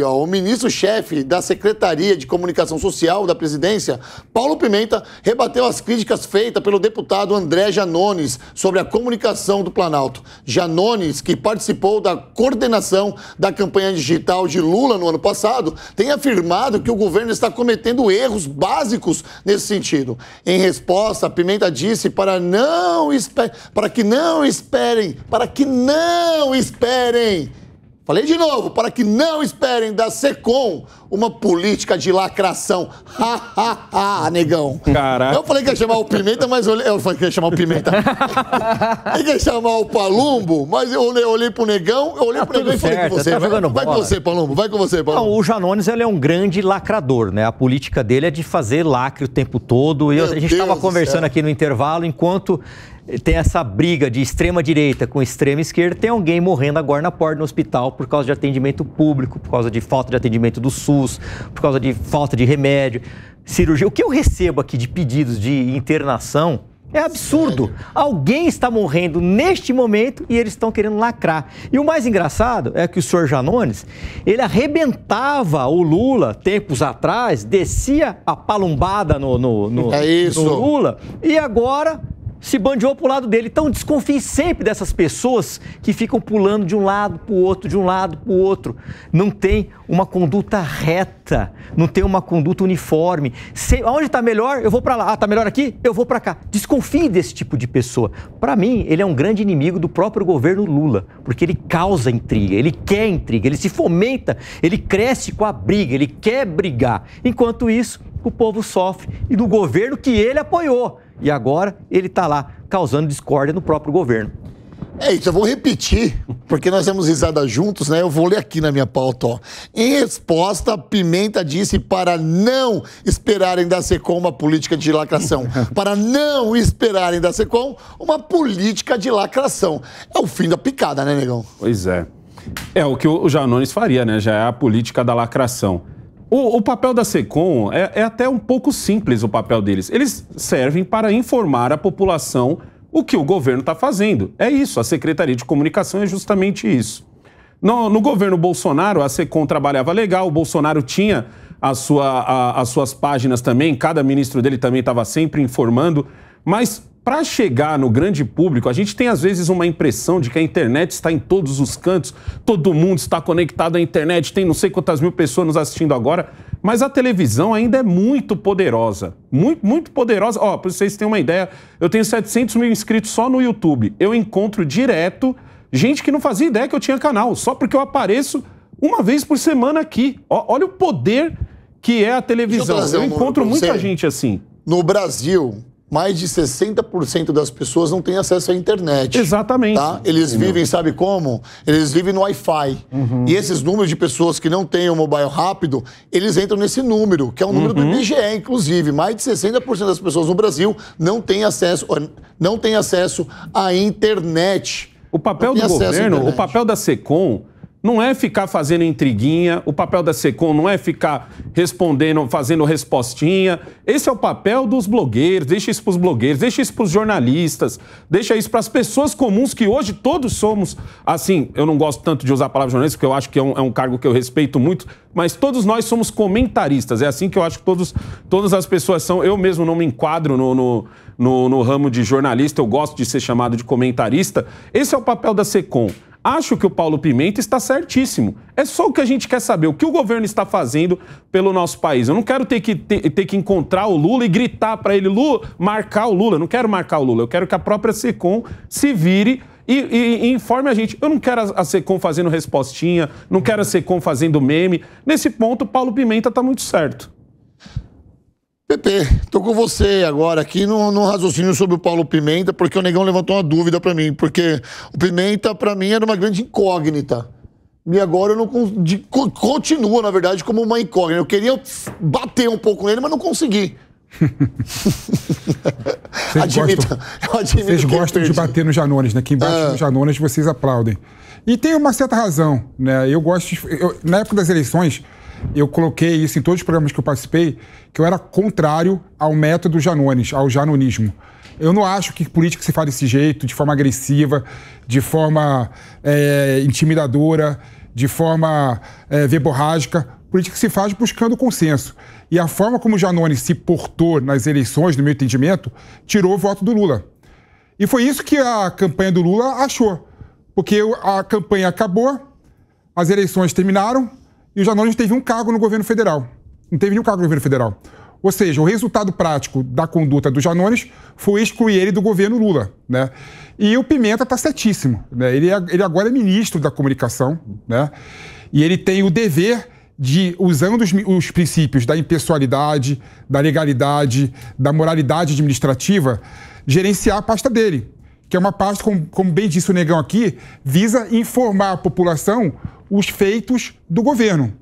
O ministro-chefe da Secretaria de Comunicação Social da presidência, Paulo Pimenta, rebateu as críticas feitas pelo deputado André Janones sobre a comunicação do Planalto. Janones, que participou da coordenação da campanha digital de Lula no ano passado, tem afirmado que o governo está cometendo erros básicos nesse sentido. Em resposta, Pimenta disse para não para que não esperem, para que não esperem Falei de novo, para que não esperem da SECOM uma política de lacração. Ha, ha, ha, negão. Caraca. Eu falei que ia chamar o Pimenta, mas eu, eu falei que ia chamar o Pimenta. eu ia chamar o Palumbo, mas eu olhei, olhei pro negão, eu olhei tá pro negão certo, e falei com você. Tá vai, vai com você, Palumbo, vai com você, Palumbo. Não, o Janones ele é um grande lacrador, né? A política dele é de fazer lacre o tempo todo. E a gente estava conversando aqui no intervalo, enquanto tem essa briga de extrema direita com extrema esquerda, tem alguém morrendo agora na porta do hospital por causa de atendimento público, por causa de falta de atendimento do SUS, por causa de falta de remédio, cirurgia. O que eu recebo aqui de pedidos de internação é absurdo. Sério? Alguém está morrendo neste momento e eles estão querendo lacrar. E o mais engraçado é que o senhor Janones, ele arrebentava o Lula tempos atrás, descia a palumbada no, no, no, é no Lula e agora se bandeou pro lado dele. Então desconfie sempre dessas pessoas que ficam pulando de um lado pro outro, de um lado pro outro. Não tem uma conduta reta, não tem uma conduta uniforme. Se, onde está melhor, eu vou para lá. Ah, está melhor aqui? Eu vou para cá. Desconfie desse tipo de pessoa. Para mim, ele é um grande inimigo do próprio governo Lula, porque ele causa intriga, ele quer intriga, ele se fomenta, ele cresce com a briga, ele quer brigar. Enquanto isso, o povo sofre e do governo que ele apoiou. E agora ele está lá causando discórdia no próprio governo. É isso, eu vou repetir, porque nós temos risada juntos, né? Eu vou ler aqui na minha pauta, ó. Em resposta, Pimenta disse para não esperarem da SECOM uma política de lacração. Para não esperarem da SECOM uma política de lacração. É o fim da picada, né, negão? Pois é. É o que o Janones faria, né? Já é a política da lacração. O, o, papel da SECOM é, é, até um pouco simples o papel deles. Eles servem para informar a população o que o governo está fazendo. É isso, a Secretaria de Comunicação é justamente isso. No, no governo Bolsonaro, a SECOM trabalhava legal, o Bolsonaro tinha a sua, a, as suas páginas também, cada ministro dele também estava sempre informando, mas para chegar no grande público, a gente tem às vezes uma impressão de que a internet está em todos os cantos, todo mundo está conectado à internet, tem não sei quantas mil pessoas nos assistindo agora, mas a televisão ainda é muito poderosa. Muito, muito poderosa. Ó, para vocês terem uma ideia, eu tenho 700 mil inscritos só no YouTube. Eu encontro direto gente que não fazia ideia que eu tinha canal, só porque eu apareço uma vez por semana aqui. Oh, olha o poder que é a televisão. Eu, eu encontro muita gente assim. No Brasil, mais de 60% das pessoas não têm acesso à internet. Exatamente. Tá? Eles vivem, sabe como? Eles vivem no Wi-Fi. Uhum. E esses números de pessoas que não têm o um mobile rápido, eles entram nesse número, que é um número uhum. do IBGE, inclusive. Mais de 60% das pessoas no Brasil não têm acesso, não têm acesso à internet. O papel do governo, o papel da SECOM não é ficar fazendo intriguinha, o papel da SECOM não é ficar respondendo, fazendo respostinha. Esse é o papel dos blogueiros, deixa isso para os blogueiros, deixa isso para os jornalistas, deixa isso para as pessoas comuns que hoje todos somos. Assim, eu não gosto tanto de usar a palavra jornalista, porque eu acho que é um, é um cargo que eu respeito muito, mas todos nós somos comentaristas. É assim que eu acho que todos, todas as pessoas são. Eu mesmo não me enquadro no, no, no, no ramo de jornalista, eu gosto de ser chamado de comentarista. Esse é o papel da SECOM Acho que o Paulo Pimenta está certíssimo. É só o que a gente quer saber, o que o governo está fazendo pelo nosso país. Eu não quero ter que, ter, ter que encontrar o Lula e gritar para ele, Lula, marcar o Lula. Eu não quero marcar o Lula, eu quero que a própria SECOM se vire e, e, e, informe a gente. Eu não quero a, a SECOM fazendo respostinha, não quero a SECOM fazendo meme. Nesse ponto, Paulo Pimenta está muito certo. Pepe, tô com você agora aqui no, no, raciocínio sobre o Paulo Pimenta, porque o Negão levantou uma dúvida para mim, porque o Pimenta para mim era uma grande incógnita. E agora eu não continua, na verdade, como uma incógnita. Eu queria bater um pouco nele, mas não consegui. vocês admito, gostam, admito vocês é gostam de bater nos Janones, né? Quem bate é. nos Janones, vocês aplaudem. E tem uma certa razão, né? Eu gosto. De, eu, na época das eleições, eu coloquei isso em todos os programas que eu participei, que eu era contrário ao método Janones, ao janonismo. Eu não acho que política se faz desse jeito, de forma agressiva, de forma é, intimidadora, de forma é, verborrágica. Política se faz buscando consenso. E a forma como o Janones se portou nas eleições, no meu entendimento, tirou o voto do Lula. E foi isso que a campanha do Lula achou. Porque a campanha acabou, as eleições terminaram, e o Janones teve um cargo no governo federal. Não teve nenhum cargo no governo federal. Ou seja, o resultado prático da conduta do Janones foi excluir ele do governo Lula. Né? E o Pimenta está certíssimo. Né? Ele, é, ele agora é ministro da comunicação né? e ele tem o dever de, usando os, os princípios da impessoalidade, da legalidade, da moralidade administrativa, gerenciar a pasta dele. Que é uma pasta, como, como bem disse o Negão aqui, visa informar a população os feitos do governo.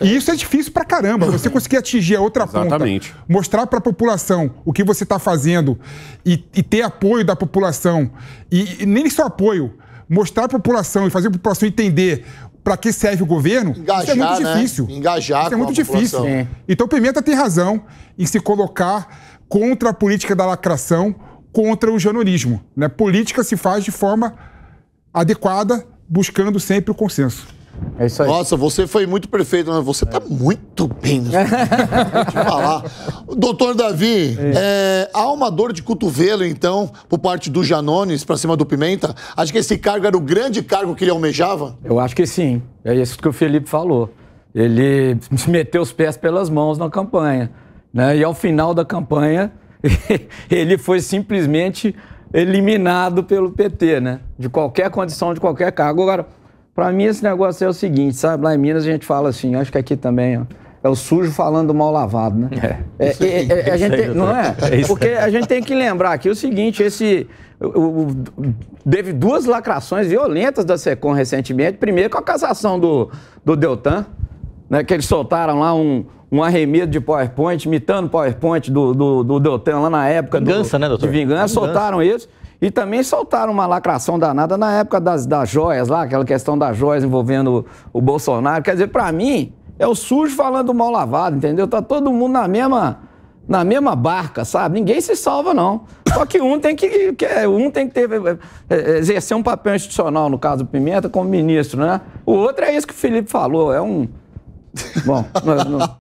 E isso é difícil pra caramba. Você conseguir atingir a outra Exatamente. ponta, mostrar para a população o que você está fazendo e, e, ter apoio da população. E, e nem só apoio, mostrar para a população e fazer a população entender para que serve o governo, Engajar, isso é muito né? difícil. Engajar isso é muito difícil. É. Então Pimenta tem razão em se colocar contra a política da lacração, contra o janonismo. Né? Política se faz de forma adequada buscando sempre o consenso. É isso aí. Nossa, você foi muito perfeito, mas né? você está é. muito bem. Vou te falar. Doutor Davi, é. É, há uma dor de cotovelo, então, por parte do Janones para cima do Pimenta? Acho que esse cargo era o grande cargo que ele almejava? Eu acho que sim. É isso que o Felipe falou. Ele meteu os pés pelas mãos na campanha. Né? E ao final da campanha, ele foi simplesmente eliminado pelo PT, né? De qualquer condição, de qualquer cargo. Agora, para mim esse negócio é o seguinte, sabe? Lá em Minas a gente fala assim, acho que aqui também, ó, é o sujo falando mal lavado, né? É, é, é, é, a gente tem, não é? é Porque a gente tem que lembrar aqui o seguinte, esse o, o, teve duas lacrações violentas da Secom recentemente. Primeiro com a cassação do, do Deltan, né? Que eles soltaram lá um, um arremedo de PowerPoint, imitando PowerPoint do, do, do Deltan lá na época. Vingança, do, né, doutor? De vingança, vingança. soltaram isso. E também soltaram uma lacração danada na época das, das joias lá, aquela questão das joias envolvendo o, o Bolsonaro. Quer dizer, para mim, é o sujo falando mal lavado, entendeu? Tá todo mundo na mesma na mesma barca, sabe? Ninguém se salva, não. Só que um tem que, que um tem que ter, é, é, exercer um papel institucional, no caso do Pimenta, como ministro, né? O outro é isso que o Felipe falou, é um... Bom, não, não,